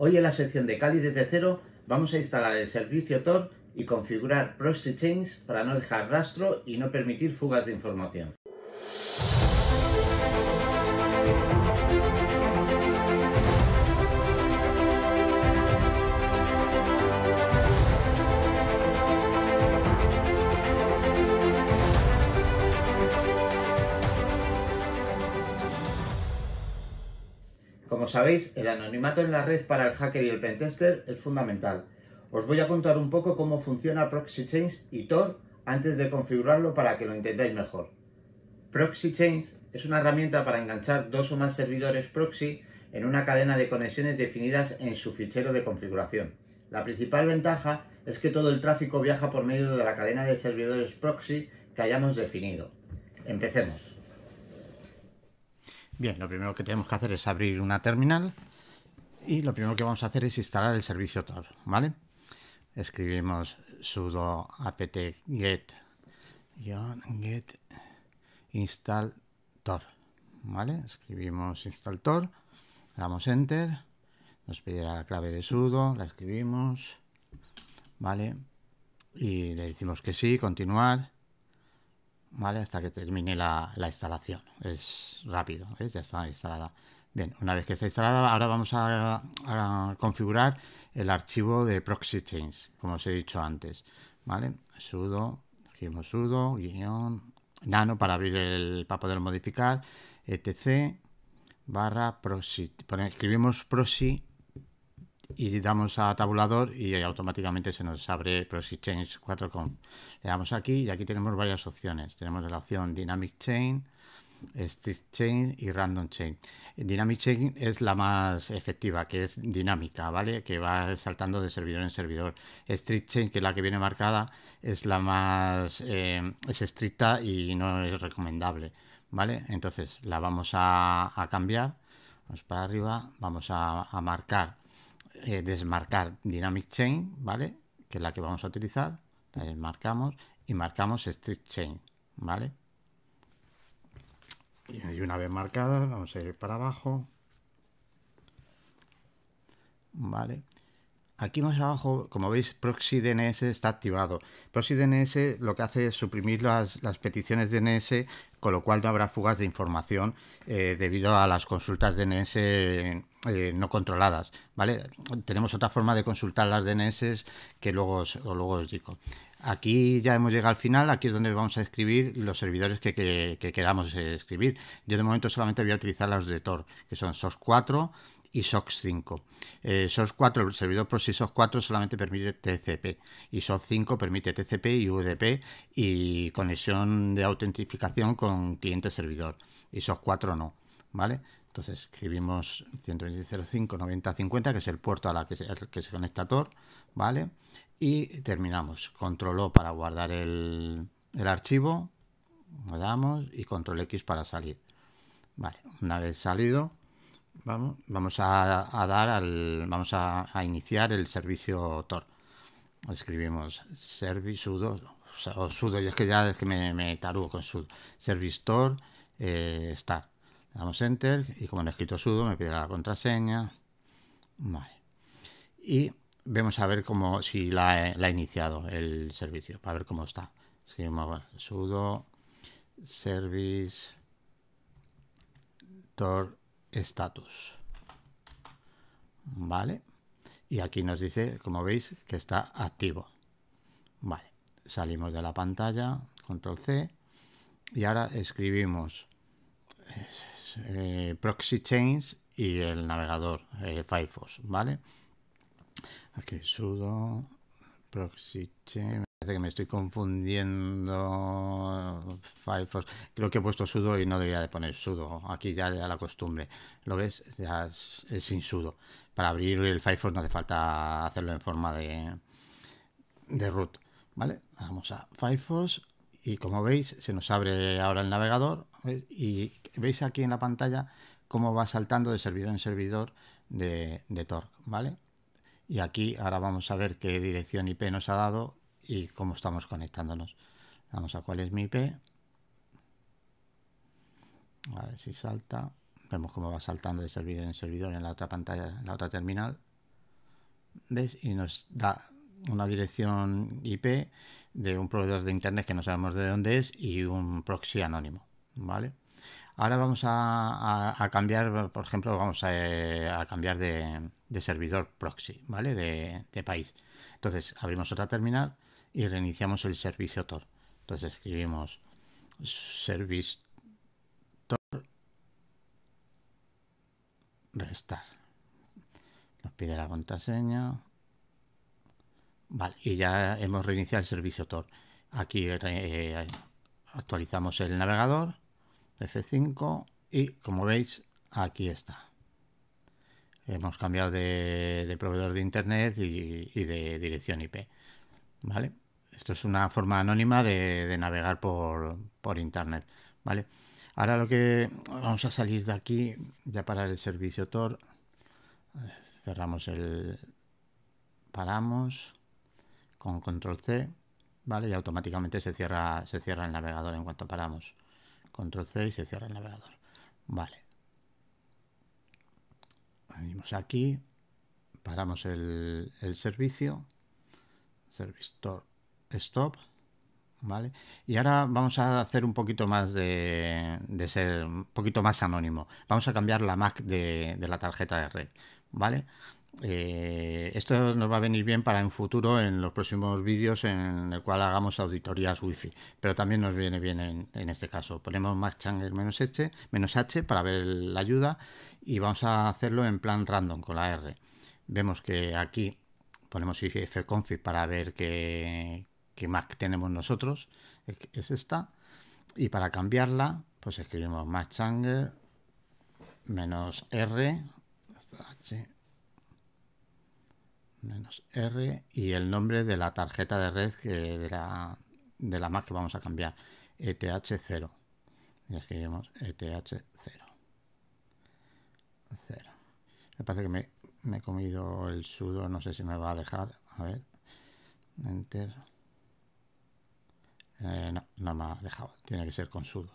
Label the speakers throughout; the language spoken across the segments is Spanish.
Speaker 1: Hoy en la sección de Cali desde cero vamos a instalar el servicio Tor y configurar Proxy Chains para no dejar rastro y no permitir fugas de información. sabéis, el anonimato en la red para el hacker y el pentester es fundamental. Os voy a contar un poco cómo funciona ProxyChains y Tor antes de configurarlo para que lo entendáis mejor. ProxyChains es una herramienta para enganchar dos o más servidores proxy en una cadena de conexiones definidas en su fichero de configuración. La principal ventaja es que todo el tráfico viaja por medio de la cadena de servidores proxy que hayamos definido. Empecemos. Bien, lo primero que tenemos que hacer es abrir una terminal y lo primero que vamos a hacer es instalar el servicio Tor, ¿vale? Escribimos sudo apt get get install Tor, ¿vale? Escribimos install Tor, damos enter, nos pedirá la clave de sudo, la escribimos, ¿vale? Y le decimos que sí, continuar hasta que termine la, instalación. Es rápido, Ya está instalada. Bien, una vez que está instalada, ahora vamos a, configurar el archivo de proxy change, como os he dicho antes, ¿vale? Sudo, escribimos sudo, guión, nano para abrir el, para poder modificar, etc, barra proxy, escribimos proxy y damos a tabulador y automáticamente se nos abre Proxy Change 4 Le damos aquí y aquí tenemos varias opciones. Tenemos la opción Dynamic Chain, Strict Chain y Random Chain. Dynamic Chain es la más efectiva, que es dinámica, ¿vale? Que va saltando de servidor en servidor. Strict Chain, que es la que viene marcada, es la más eh, es estricta y no es recomendable, ¿vale? Entonces la vamos a, cambiar. Vamos para arriba, vamos a marcar eh, desmarcar Dynamic Chain, ¿vale? Que es la que vamos a utilizar. La desmarcamos y marcamos Strict Chain, ¿vale? Y una vez marcada, vamos a ir para abajo. ¿Vale? Aquí más abajo, como veis, proxy DNS está activado. Proxy DNS lo que hace es suprimir las, las peticiones DNS, con lo cual no habrá fugas de información eh, debido a las consultas DNS eh, no controladas. ¿vale? Tenemos otra forma de consultar las DNS que luego os, luego os digo. Aquí ya hemos llegado al final, aquí es donde vamos a escribir los servidores que, que queramos eh, escribir. Yo de momento solamente voy a utilizar los de Tor, que son SOS4, y SOX 5. Eh, 4, el servidor proxy SOX 4 solamente permite TCP y 5 permite TCP y UDP y conexión de autentificación con cliente-servidor y 4 no, ¿vale? Entonces escribimos 120.05.90.50, que es el puerto a la que se, conecta Tor, ¿vale? Y terminamos. Control O para guardar el, archivo, damos y control X para salir. Vale, una vez salido, Vamos, a, dar al, vamos a, iniciar el servicio Tor. Escribimos service sudo, o sudo, y es que ya es que me, me tarugo con sudo. Service Tor eh, Le damos enter y como no he escrito sudo me pide la contraseña. Y vemos a ver cómo, si la, ha iniciado el servicio, para ver cómo está. Escribimos sudo service tor estatus Vale. Y aquí nos dice, como veis, que está activo. Vale. Salimos de la pantalla, control C. Y ahora escribimos eh, proxy chains y el navegador eh, Firefox. Vale. Aquí sudo proxy que me estoy confundiendo. Firefox. Creo que he puesto sudo y no debería de poner sudo. Aquí ya, la costumbre. ¿Lo ves? Ya es, sin sudo. Para abrir el Firefox no hace falta hacerlo en forma de, de root. ¿Vale? Vamos a Firefox y como veis se nos abre ahora el navegador y veis aquí en la pantalla cómo va saltando de servidor en servidor de, de Torque. ¿Vale? Y aquí ahora vamos a ver qué dirección IP nos ha dado y cómo estamos conectándonos. Vamos a cuál es mi IP. A ver si salta. Vemos cómo va saltando de servidor en servidor en la otra pantalla, en la otra terminal. ¿Ves? Y nos da una dirección IP de un proveedor de internet que no sabemos de dónde es y un proxy anónimo. ¿Vale? Ahora vamos a, cambiar, por ejemplo, vamos a, eh, cambiar de, servidor proxy, ¿vale? de país. Entonces abrimos otra terminal y reiniciamos el servicio Tor. Entonces escribimos service Tor restar. Nos pide la contraseña. Vale, y ya hemos reiniciado el servicio Tor. Aquí eh, actualizamos el navegador, F5, y como veis, aquí está. Hemos cambiado de, proveedor de internet y de dirección IP. ¿vale? Esto es una forma anónima de, navegar por, Internet, ¿vale? Ahora lo que vamos a salir de aquí, ya para el servicio Tor, cerramos el... paramos con control C, ¿vale? Y automáticamente se cierra, se cierra el navegador en cuanto paramos. Control C y se cierra el navegador. Vale. Venimos aquí, paramos el servicio service stop vale y ahora vamos a hacer un poquito más de, ser un poquito más anónimo vamos a cambiar la MAC de, la tarjeta de red vale eh, esto nos va a venir bien para en futuro en los próximos vídeos en el cual hagamos auditorías wifi pero también nos viene bien en, este caso ponemos más changer menos h para ver la ayuda y vamos a hacerlo en plan random con la r vemos que aquí ponemos ifconfig para ver qué, qué Mac tenemos nosotros, es esta, y para cambiarla, pues escribimos changer menos R, H, menos R, y el nombre de la tarjeta de red de, la, de Mac que vamos a cambiar, ETH0, y escribimos ETH0. 0. Me parece que me me he comido el sudo, no sé si me va a dejar. A ver, enter. Eh, no, no me ha dejado, tiene que ser con sudo.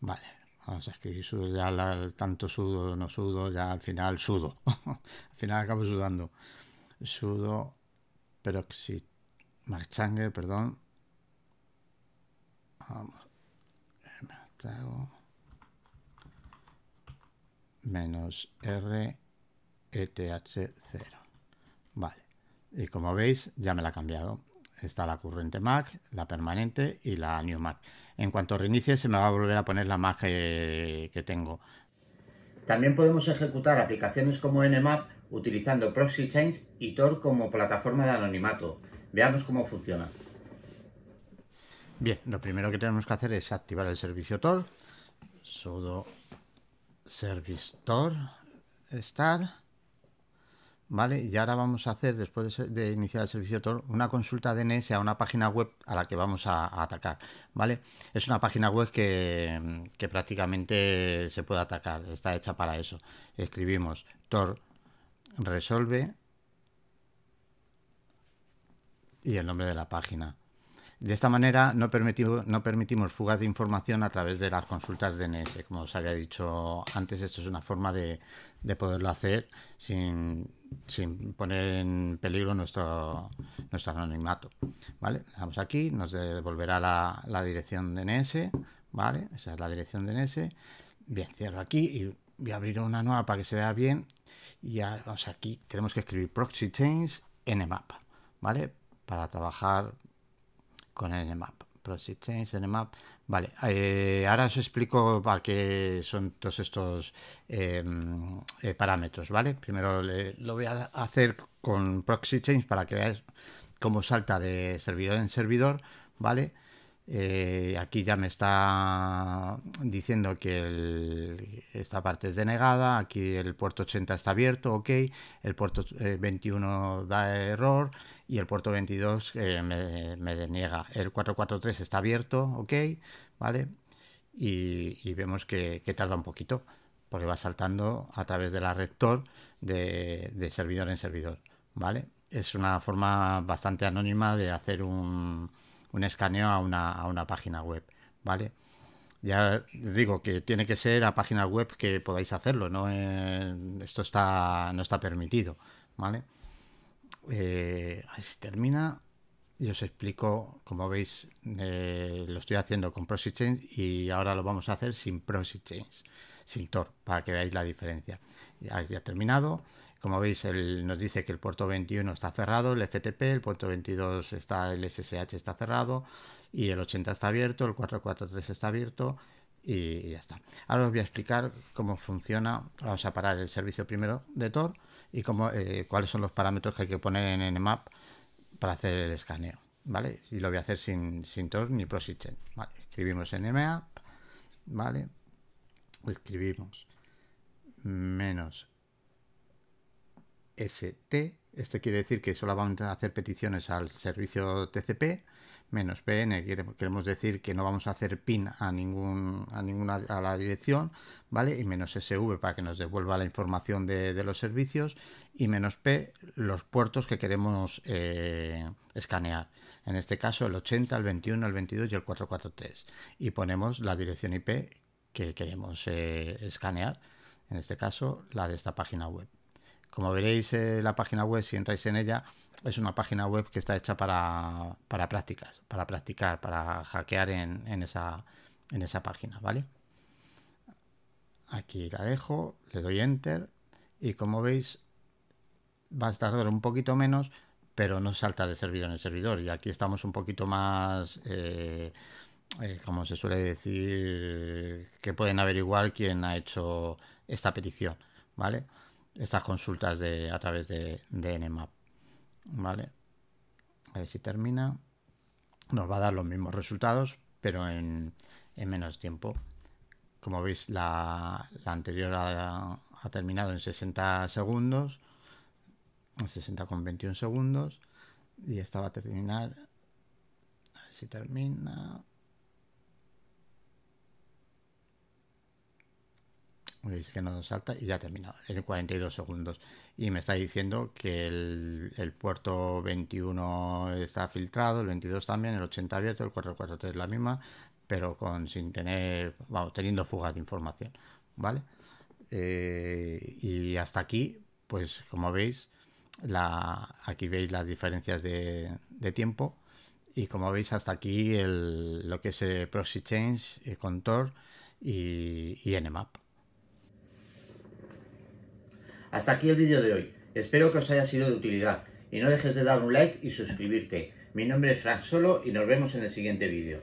Speaker 1: Vale, vamos a escribir sudo, ya tanto sudo, no sudo, ya al final sudo. al final acabo sudando. Sudo si, machangue, perdón. Vamos, me Menos R ETH0. Vale. Y como veis, ya me la ha cambiado. Está la corriente Mac, la permanente y la New Mac. En cuanto reinicie, se me va a volver a poner la Mac eh, que, tengo. También podemos ejecutar aplicaciones como Nmap utilizando ProxyChains y Tor como plataforma de anonimato. Veamos cómo funciona. Bien, lo primero que tenemos que hacer es activar el servicio Tor. sudo service Tor Start ¿vale? Y ahora vamos a hacer, después de, iniciar el servicio Tor, una consulta DNS a una página web a la que vamos a, atacar, ¿vale? Es una página web que, que, prácticamente se puede atacar, está hecha para eso. Escribimos Tor resolve y el nombre de la página. De esta manera no permitimos, fugas de información a través de las consultas DNS. Como os había dicho antes, esto es una forma de, poderlo hacer sin, poner en peligro nuestro, anonimato. ¿vale? Vamos aquí, nos devolverá la, dirección DNS. ¿vale? Esa es la dirección DNS. Bien, cierro aquí y voy a abrir una nueva para que se vea bien. Y ya, vamos aquí tenemos que escribir proxy change nmap, ¿vale? Para trabajar con el map. Persistence, map. Vale, eh, ahora os explico para qué son todos estos em, eh, parámetros, ¿vale? Primero lo voy a hacer con proxy change para que veáis cómo salta de servidor en servidor, ¿vale? vale eh, aquí ya me está diciendo que esta parte es denegada, aquí el puerto 80 está abierto, ok, el puerto 21 eh, da error y el puerto 22 eh, me, deniega. El 443 está abierto, ok, ¿vale? Y, vemos que, tarda un poquito, porque va saltando a través de la rector de servidor en servidor, ¿vale? Es una forma bastante anónima de hacer un, un escaneo a una, página web, ¿vale? Ya digo que tiene que ser a página web que podáis hacerlo, ¿no? Eh, esto está, no está permitido, ¿vale? Eh, así termina y os explico, como veis, eh, lo estoy haciendo con Proxy Change y ahora lo vamos a hacer sin Proxy Change, sin Tor, para que veáis la diferencia. Ya, ya terminado como veis, nos dice que el puerto 21 está cerrado, el FTP, el puerto 22 está, el SSH está cerrado y el 80 está abierto, el 443 está abierto y ya está. Ahora os voy a explicar cómo funciona, vamos a parar el servicio primero de Tor y cómo, eh, cuáles son los parámetros que hay que poner en Nmap para hacer el escaneo, ¿vale? Y lo voy a hacer sin, sin Tor ni ProSystem, ¿vale? Escribimos Nmap, ¿vale? Escribimos menos ST. Esto quiere decir que solo vamos a hacer peticiones al servicio TCP menos PN. Queremos decir que no vamos a hacer pin a ningún a ninguna la dirección, ¿vale? Y menos SV para que nos devuelva la información de, los servicios y menos P los puertos que queremos eh, escanear. En este caso el 80, el 21, el 22 y el 443. Y ponemos la dirección IP que queremos eh, escanear. En este caso la de esta página web. Como veréis eh, la página web, si entráis en ella, es una página web que está hecha para, prácticas, para practicar, para hackear en, esa, página, ¿vale? Aquí la dejo, le doy enter y como veis va a tardar un poquito menos, pero no salta de servidor en el servidor y aquí estamos un poquito más... Eh, eh, como se suele decir, que pueden averiguar quién ha hecho esta petición, ¿vale? estas consultas de, a través de, de ¿Vale? A ver si termina. Nos va a dar los mismos resultados, pero en, menos tiempo. Como veis, la, anterior ha, ha, terminado en 60 segundos. 60 con 21 segundos. Y esta va a terminar. A ver si termina. veis que no salta y ya ha terminado en 42 segundos. Y me está diciendo que el, puerto 21 está filtrado, el 22 también, el 80 abierto, el 443 la misma, pero con sin tener, vamos, teniendo fugas de información, ¿vale? Eh, y hasta aquí, pues como veis, la, aquí veis las diferencias de, tiempo. Y como veis, hasta aquí el, lo que es eh, Proxy Change, eh, contor y, y Nmap. Hasta aquí el vídeo de hoy. Espero que os haya sido de utilidad y no dejes de dar un like y suscribirte. Mi nombre es Frank Solo y nos vemos en el siguiente vídeo.